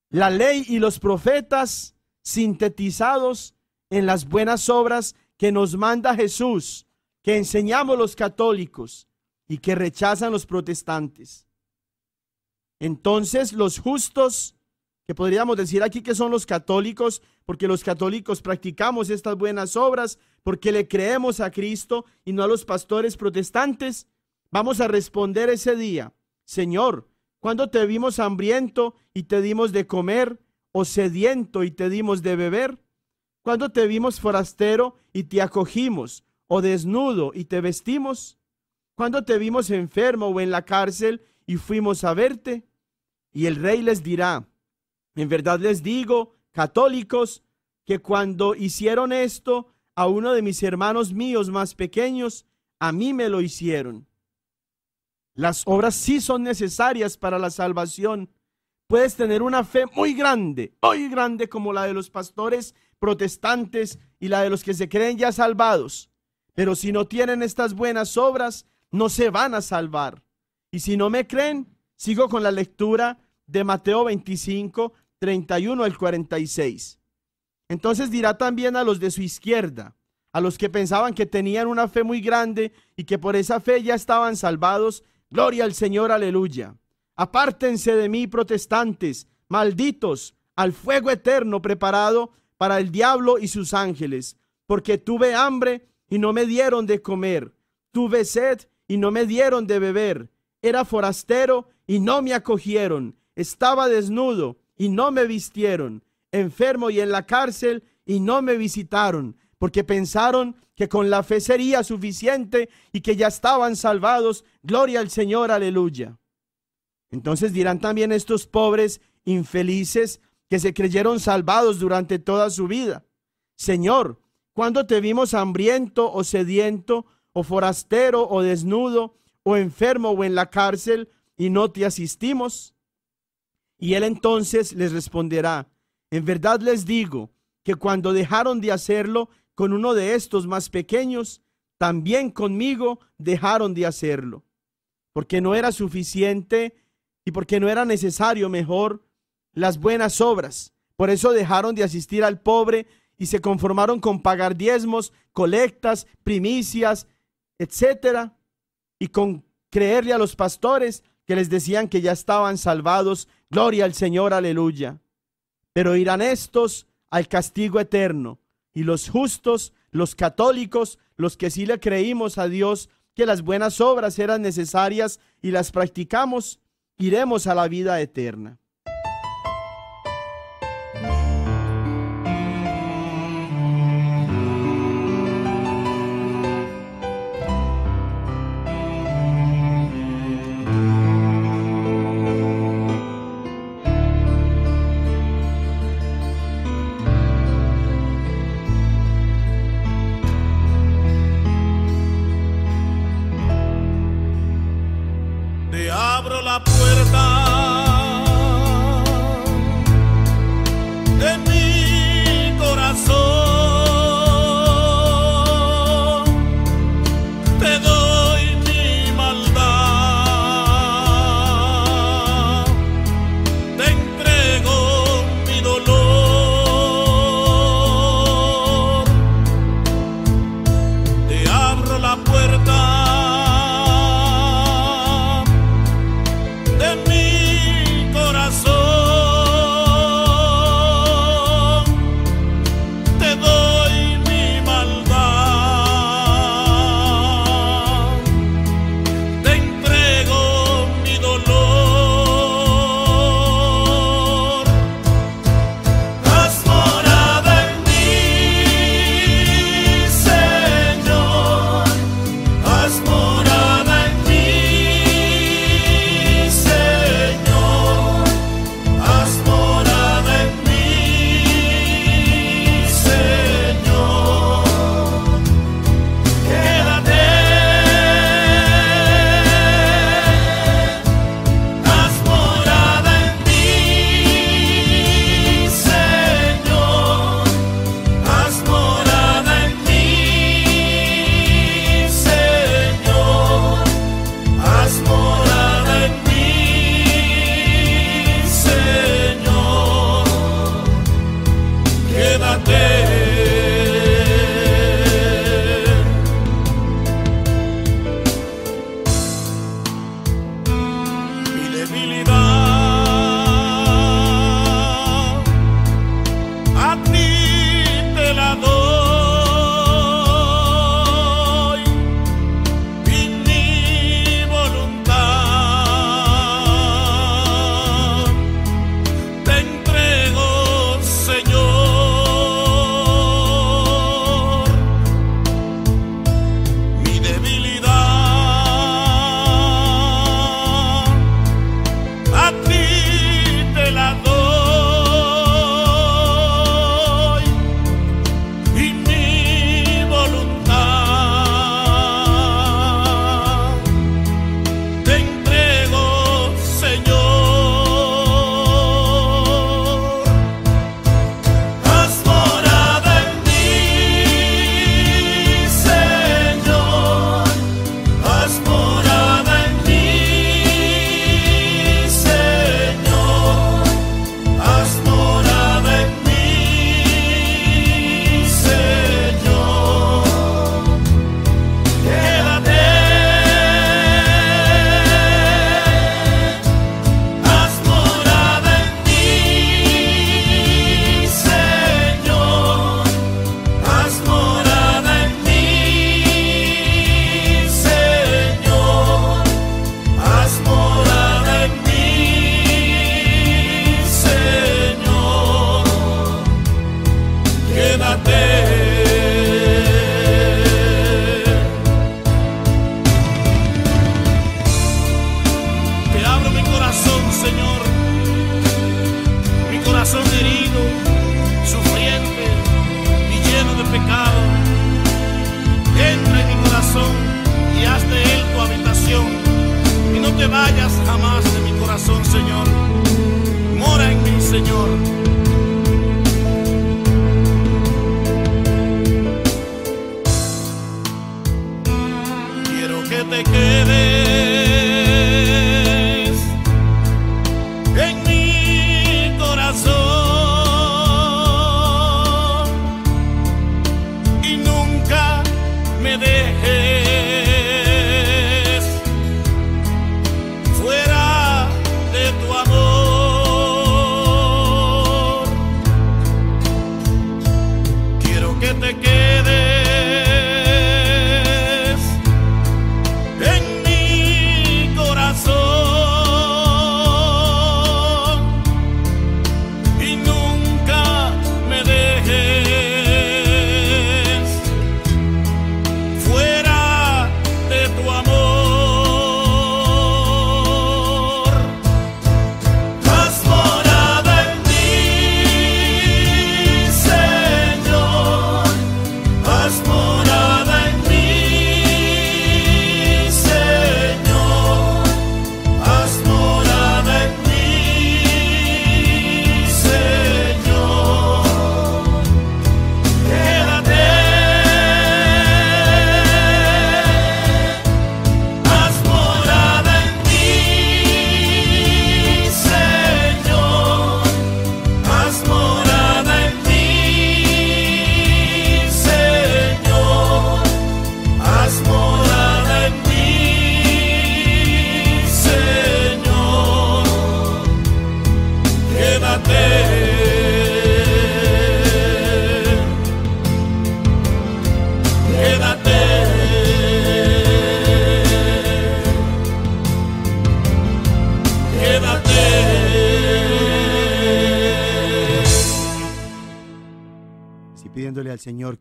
La ley y los profetas sintetizados en las buenas obras que nos manda Jesús, que enseñamos los católicos y que rechazan los protestantes. Entonces los justos, que podríamos decir aquí que son los católicos, porque los católicos practicamos estas buenas obras, porque le creemos a Cristo y no a los pastores protestantes, Vamos a responder ese día, Señor, ¿cuándo te vimos hambriento y te dimos de comer o sediento y te dimos de beber? ¿Cuándo te vimos forastero y te acogimos o desnudo y te vestimos? ¿Cuándo te vimos enfermo o en la cárcel y fuimos a verte? Y el rey les dirá, en verdad les digo, católicos, que cuando hicieron esto a uno de mis hermanos míos más pequeños, a mí me lo hicieron. Las obras sí son necesarias para la salvación. Puedes tener una fe muy grande, muy grande como la de los pastores protestantes y la de los que se creen ya salvados. Pero si no tienen estas buenas obras, no se van a salvar. Y si no me creen, sigo con la lectura de Mateo 25, 31 al 46. Entonces dirá también a los de su izquierda, a los que pensaban que tenían una fe muy grande y que por esa fe ya estaban salvados, Gloria al Señor, aleluya. Apártense de mí, protestantes, malditos, al fuego eterno preparado para el diablo y sus ángeles, porque tuve hambre y no me dieron de comer, tuve sed y no me dieron de beber, era forastero y no me acogieron, estaba desnudo y no me vistieron, enfermo y en la cárcel y no me visitaron porque pensaron que con la fe sería suficiente y que ya estaban salvados. Gloria al Señor, aleluya. Entonces dirán también estos pobres infelices que se creyeron salvados durante toda su vida. Señor, ¿cuándo te vimos hambriento o sediento o forastero o desnudo o enfermo o en la cárcel y no te asistimos? Y él entonces les responderá, en verdad les digo que cuando dejaron de hacerlo, con uno de estos más pequeños, también conmigo dejaron de hacerlo, porque no era suficiente y porque no era necesario mejor las buenas obras. Por eso dejaron de asistir al pobre y se conformaron con pagar diezmos, colectas, primicias, etcétera, y con creerle a los pastores que les decían que ya estaban salvados. Gloria al Señor, aleluya. Pero irán estos al castigo eterno, y los justos, los católicos, los que sí le creímos a Dios que las buenas obras eran necesarias y las practicamos, iremos a la vida eterna.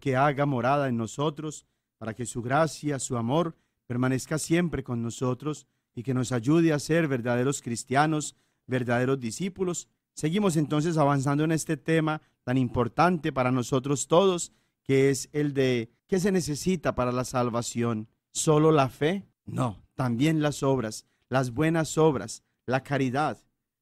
que haga morada en nosotros, para que su gracia, su amor, permanezca siempre con nosotros y que nos ayude a ser verdaderos cristianos, verdaderos discípulos. Seguimos entonces avanzando en este tema tan importante para nosotros todos, que es el de qué se necesita para la salvación. ¿Solo la fe? No, también las obras, las buenas obras, la caridad,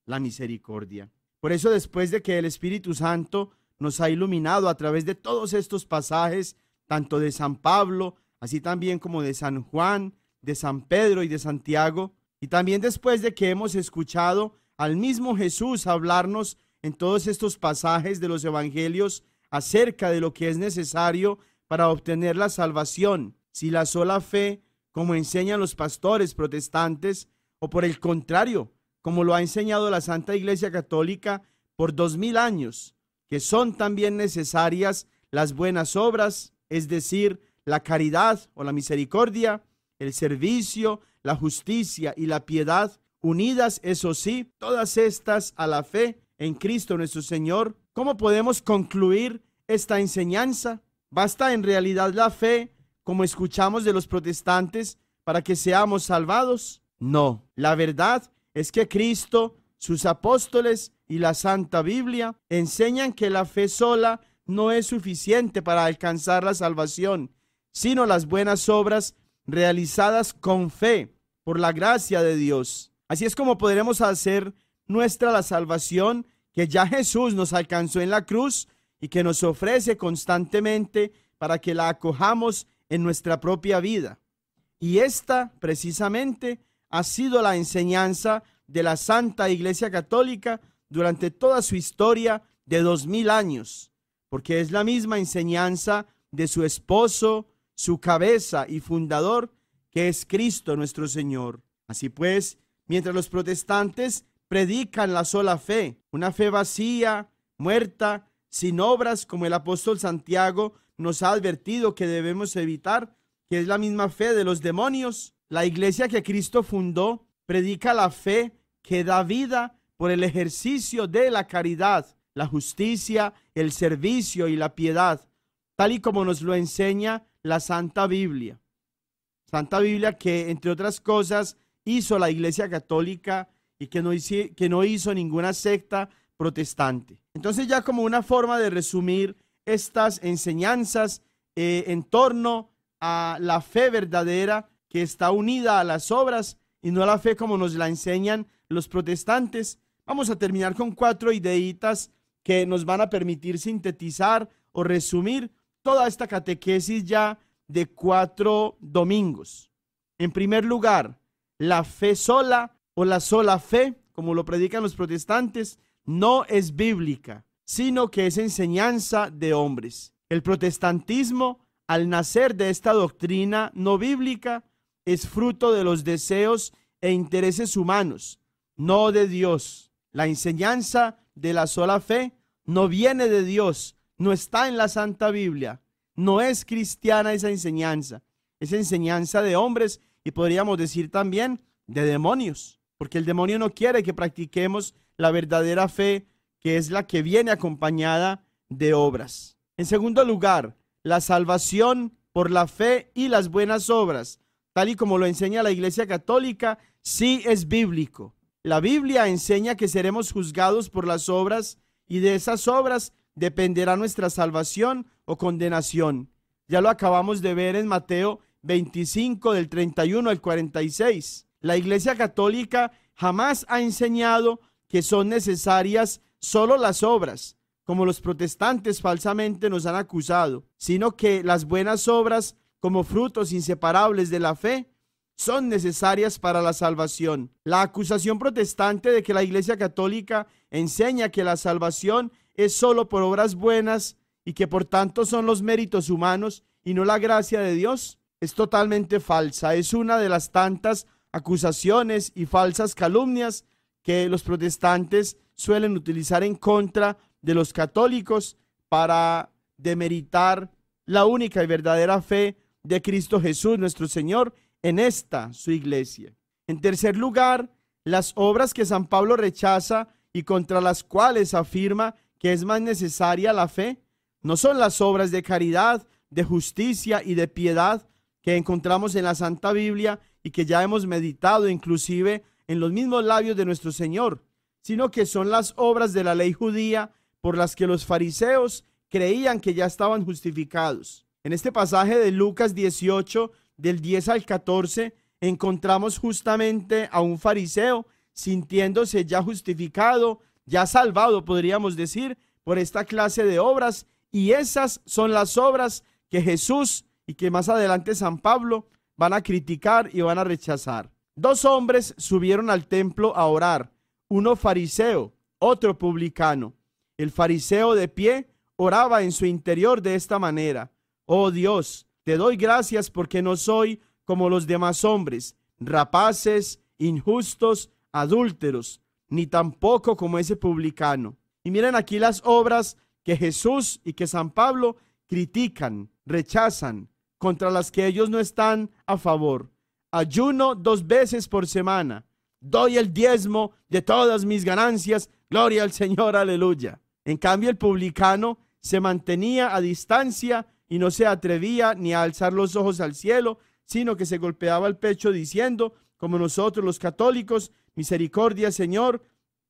la misericordia. Por eso después de que el Espíritu Santo nos ha iluminado a través de todos estos pasajes, tanto de San Pablo, así también como de San Juan, de San Pedro y de Santiago. Y también después de que hemos escuchado al mismo Jesús hablarnos en todos estos pasajes de los evangelios acerca de lo que es necesario para obtener la salvación, si la sola fe, como enseñan los pastores protestantes, o por el contrario, como lo ha enseñado la Santa Iglesia Católica por dos mil años, que son también necesarias las buenas obras, es decir, la caridad o la misericordia, el servicio, la justicia y la piedad, unidas, eso sí, todas estas a la fe en Cristo nuestro Señor. ¿Cómo podemos concluir esta enseñanza? Basta en realidad la fe, como escuchamos de los protestantes, para que seamos salvados. No, la verdad es que Cristo sus apóstoles y la Santa Biblia enseñan que la fe sola no es suficiente para alcanzar la salvación, sino las buenas obras realizadas con fe por la gracia de Dios. Así es como podremos hacer nuestra la salvación que ya Jesús nos alcanzó en la cruz y que nos ofrece constantemente para que la acojamos en nuestra propia vida. Y esta precisamente ha sido la enseñanza de la Santa Iglesia Católica durante toda su historia de dos mil años, porque es la misma enseñanza de su esposo, su cabeza y fundador, que es Cristo nuestro Señor. Así pues, mientras los protestantes predican la sola fe, una fe vacía, muerta, sin obras, como el apóstol Santiago nos ha advertido que debemos evitar, que es la misma fe de los demonios, la iglesia que Cristo fundó predica la fe que da vida por el ejercicio de la caridad, la justicia, el servicio y la piedad, tal y como nos lo enseña la Santa Biblia. Santa Biblia que, entre otras cosas, hizo la Iglesia Católica y que no, hizo, que no hizo ninguna secta protestante. Entonces ya como una forma de resumir estas enseñanzas eh, en torno a la fe verdadera que está unida a las obras, y no la fe como nos la enseñan los protestantes, vamos a terminar con cuatro ideitas que nos van a permitir sintetizar o resumir toda esta catequesis ya de cuatro domingos. En primer lugar, la fe sola o la sola fe, como lo predican los protestantes, no es bíblica, sino que es enseñanza de hombres. El protestantismo, al nacer de esta doctrina no bíblica, es fruto de los deseos e intereses humanos, no de Dios. La enseñanza de la sola fe no viene de Dios, no está en la Santa Biblia, no es cristiana esa enseñanza, es enseñanza de hombres y podríamos decir también de demonios, porque el demonio no quiere que practiquemos la verdadera fe, que es la que viene acompañada de obras. En segundo lugar, la salvación por la fe y las buenas obras tal y como lo enseña la Iglesia Católica, sí es bíblico. La Biblia enseña que seremos juzgados por las obras y de esas obras dependerá nuestra salvación o condenación. Ya lo acabamos de ver en Mateo 25 del 31 al 46. La Iglesia Católica jamás ha enseñado que son necesarias solo las obras, como los protestantes falsamente nos han acusado, sino que las buenas obras como frutos inseparables de la fe, son necesarias para la salvación. La acusación protestante de que la Iglesia Católica enseña que la salvación es solo por obras buenas y que por tanto son los méritos humanos y no la gracia de Dios es totalmente falsa. Es una de las tantas acusaciones y falsas calumnias que los protestantes suelen utilizar en contra de los católicos para demeritar la única y verdadera fe de Cristo Jesús nuestro Señor en esta su iglesia. En tercer lugar, las obras que San Pablo rechaza y contra las cuales afirma que es más necesaria la fe, no son las obras de caridad, de justicia y de piedad que encontramos en la Santa Biblia y que ya hemos meditado inclusive en los mismos labios de nuestro Señor, sino que son las obras de la ley judía por las que los fariseos creían que ya estaban justificados. En este pasaje de Lucas 18, del 10 al 14, encontramos justamente a un fariseo sintiéndose ya justificado, ya salvado, podríamos decir, por esta clase de obras. Y esas son las obras que Jesús y que más adelante San Pablo van a criticar y van a rechazar. Dos hombres subieron al templo a orar, uno fariseo, otro publicano. El fariseo de pie oraba en su interior de esta manera. Oh Dios, te doy gracias porque no soy como los demás hombres, rapaces, injustos, adúlteros, ni tampoco como ese publicano. Y miren aquí las obras que Jesús y que San Pablo critican, rechazan, contra las que ellos no están a favor. Ayuno dos veces por semana. Doy el diezmo de todas mis ganancias. Gloria al Señor, aleluya. En cambio, el publicano se mantenía a distancia y no se atrevía ni a alzar los ojos al cielo, sino que se golpeaba el pecho diciendo, como nosotros los católicos, misericordia Señor,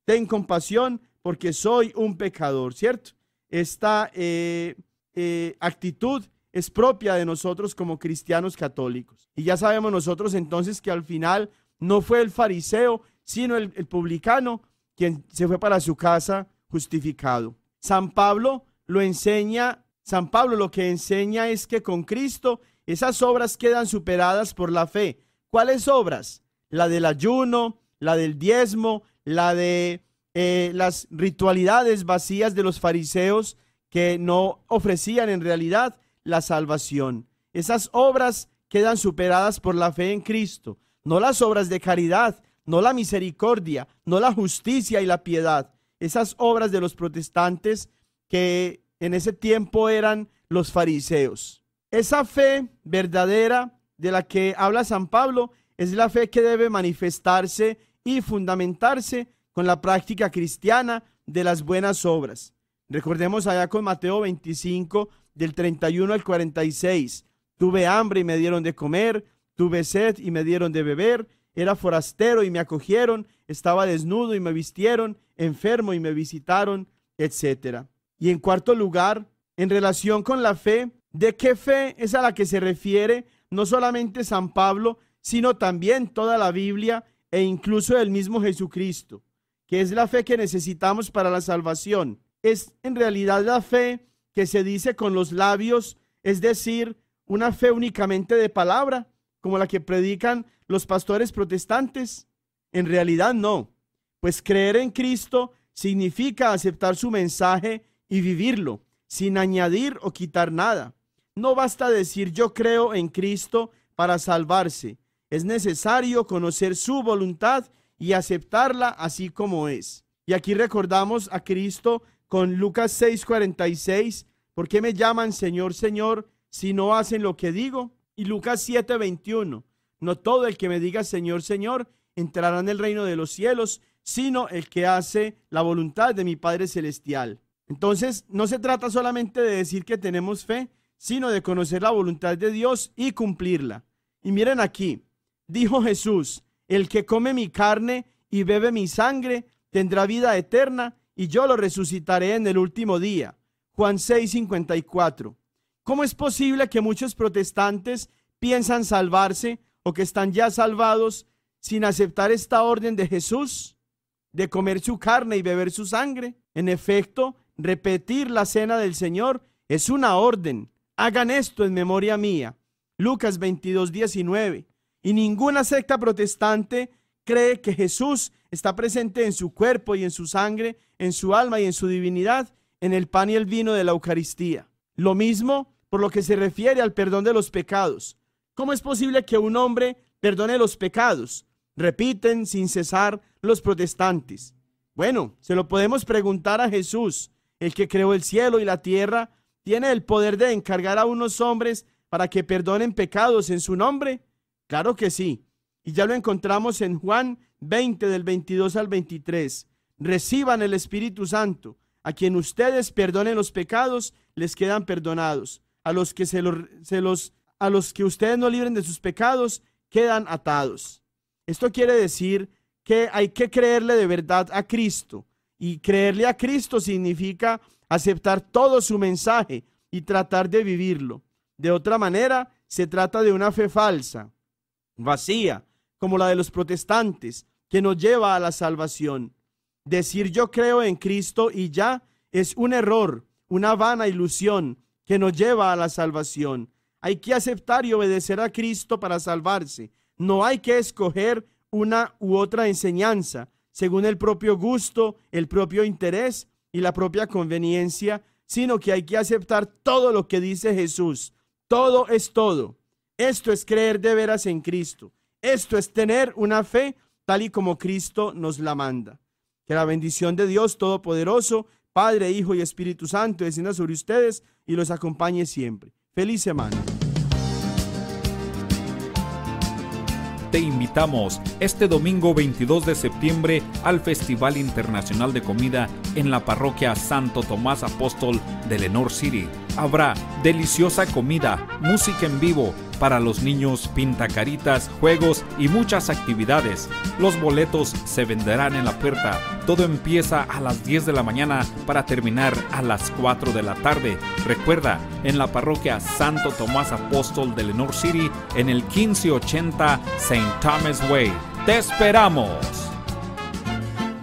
ten compasión porque soy un pecador, ¿cierto? Esta eh, eh, actitud es propia de nosotros como cristianos católicos. Y ya sabemos nosotros entonces que al final no fue el fariseo, sino el, el publicano quien se fue para su casa justificado. San Pablo lo enseña San Pablo lo que enseña es que con Cristo esas obras quedan superadas por la fe. ¿Cuáles obras? La del ayuno, la del diezmo, la de eh, las ritualidades vacías de los fariseos que no ofrecían en realidad la salvación. Esas obras quedan superadas por la fe en Cristo, no las obras de caridad, no la misericordia, no la justicia y la piedad. Esas obras de los protestantes que en ese tiempo eran los fariseos. Esa fe verdadera de la que habla San Pablo es la fe que debe manifestarse y fundamentarse con la práctica cristiana de las buenas obras. Recordemos allá con Mateo 25, del 31 al 46. Tuve hambre y me dieron de comer, tuve sed y me dieron de beber, era forastero y me acogieron, estaba desnudo y me vistieron, enfermo y me visitaron, etcétera. Y en cuarto lugar, en relación con la fe, ¿de qué fe es a la que se refiere no solamente San Pablo, sino también toda la Biblia e incluso el mismo Jesucristo, que es la fe que necesitamos para la salvación? Es en realidad la fe que se dice con los labios, es decir, una fe únicamente de palabra, como la que predican los pastores protestantes. En realidad no, pues creer en Cristo significa aceptar su mensaje y vivirlo, sin añadir o quitar nada. No basta decir yo creo en Cristo para salvarse. Es necesario conocer su voluntad y aceptarla así como es. Y aquí recordamos a Cristo con Lucas 6:46, ¿por qué me llaman Señor, Señor si no hacen lo que digo? Y Lucas 7:21, no todo el que me diga Señor, Señor entrará en el reino de los cielos, sino el que hace la voluntad de mi Padre Celestial. Entonces, no se trata solamente de decir que tenemos fe, sino de conocer la voluntad de Dios y cumplirla. Y miren aquí, dijo Jesús, el que come mi carne y bebe mi sangre tendrá vida eterna y yo lo resucitaré en el último día. Juan 6, 54. ¿Cómo es posible que muchos protestantes piensan salvarse o que están ya salvados sin aceptar esta orden de Jesús de comer su carne y beber su sangre? En efecto, repetir la cena del Señor es una orden. Hagan esto en memoria mía. Lucas 22, 19. Y ninguna secta protestante cree que Jesús está presente en su cuerpo y en su sangre, en su alma y en su divinidad, en el pan y el vino de la Eucaristía. Lo mismo por lo que se refiere al perdón de los pecados. ¿Cómo es posible que un hombre perdone los pecados? Repiten sin cesar los protestantes. Bueno, se lo podemos preguntar a Jesús el que creó el cielo y la tierra, tiene el poder de encargar a unos hombres para que perdonen pecados en su nombre? Claro que sí. Y ya lo encontramos en Juan 20 del 22 al 23. Reciban el Espíritu Santo. A quien ustedes perdonen los pecados, les quedan perdonados. A los que, los, a los que ustedes no libren de sus pecados, quedan atados. Esto quiere decir que hay que creerle de verdad a Cristo y creerle a Cristo significa aceptar todo su mensaje y tratar de vivirlo. De otra manera, se trata de una fe falsa, vacía, como la de los protestantes, que no lleva a la salvación. Decir yo creo en Cristo y ya es un error, una vana ilusión que nos lleva a la salvación. Hay que aceptar y obedecer a Cristo para salvarse. No hay que escoger una u otra enseñanza, según el propio gusto, el propio interés y la propia conveniencia, sino que hay que aceptar todo lo que dice Jesús. Todo es todo. Esto es creer de veras en Cristo. Esto es tener una fe tal y como Cristo nos la manda. Que la bendición de Dios Todopoderoso, Padre, Hijo y Espíritu Santo descienda sobre ustedes y los acompañe siempre. Feliz semana. te invitamos este domingo 22 de septiembre al Festival Internacional de Comida en la parroquia Santo Tomás Apóstol de Lenore City. Habrá deliciosa comida, música en vivo, para los niños, pintacaritas, juegos y muchas actividades. Los boletos se venderán en la puerta. Todo empieza a las 10 de la mañana para terminar a las 4 de la tarde. Recuerda, en la parroquia Santo Tomás Apóstol de Lenore City, en el 1580 St. Thomas Way. ¡Te esperamos!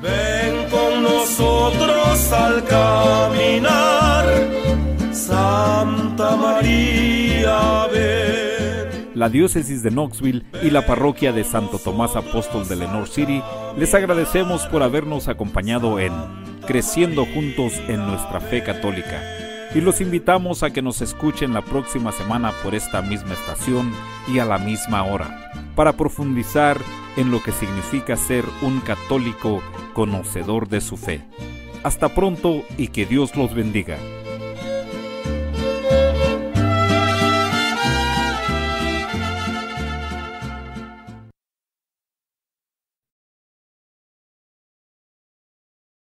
Ven con nosotros al caminar, Santa María, ven la diócesis de Knoxville y la parroquia de Santo Tomás Apóstol de Lenore City, les agradecemos por habernos acompañado en Creciendo Juntos en nuestra Fe Católica. Y los invitamos a que nos escuchen la próxima semana por esta misma estación y a la misma hora, para profundizar en lo que significa ser un católico conocedor de su fe. Hasta pronto y que Dios los bendiga.